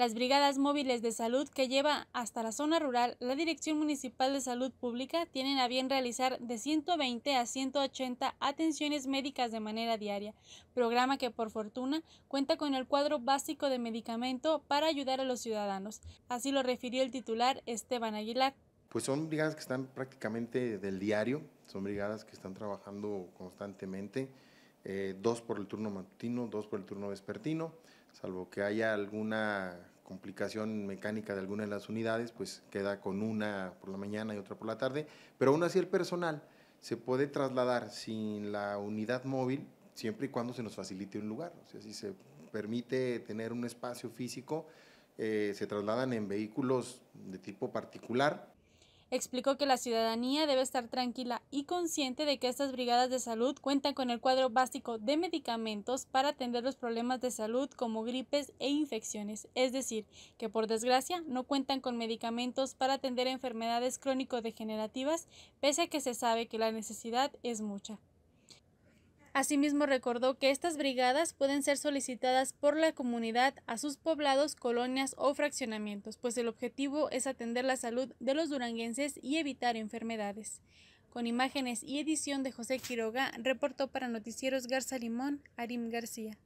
Las brigadas móviles de salud que lleva hasta la zona rural la Dirección Municipal de Salud Pública tienen a bien realizar de 120 a 180 atenciones médicas de manera diaria, programa que por fortuna cuenta con el cuadro básico de medicamento para ayudar a los ciudadanos. Así lo refirió el titular Esteban Aguilar. Pues son brigadas que están prácticamente del diario, son brigadas que están trabajando constantemente. Eh, dos por el turno matutino, dos por el turno vespertino, salvo que haya alguna complicación mecánica de alguna de las unidades, pues queda con una por la mañana y otra por la tarde, pero aún así el personal se puede trasladar sin la unidad móvil siempre y cuando se nos facilite un lugar, o sea, si se permite tener un espacio físico, eh, se trasladan en vehículos de tipo particular, explicó que la ciudadanía debe estar tranquila y consciente de que estas brigadas de salud cuentan con el cuadro básico de medicamentos para atender los problemas de salud como gripes e infecciones, es decir, que por desgracia no cuentan con medicamentos para atender enfermedades crónico-degenerativas, pese a que se sabe que la necesidad es mucha. Asimismo, recordó que estas brigadas pueden ser solicitadas por la comunidad a sus poblados, colonias o fraccionamientos, pues el objetivo es atender la salud de los duranguenses y evitar enfermedades. Con imágenes y edición de José Quiroga, reportó para Noticieros Garza Limón, Arim García.